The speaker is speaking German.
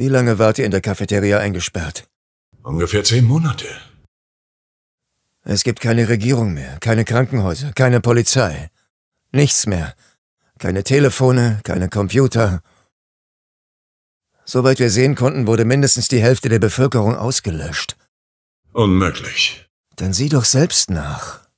Wie lange wart ihr in der Cafeteria eingesperrt? Ungefähr zehn Monate. Es gibt keine Regierung mehr, keine Krankenhäuser, keine Polizei. Nichts mehr. Keine Telefone, keine Computer. Soweit wir sehen konnten, wurde mindestens die Hälfte der Bevölkerung ausgelöscht. Unmöglich. Dann sieh doch selbst nach.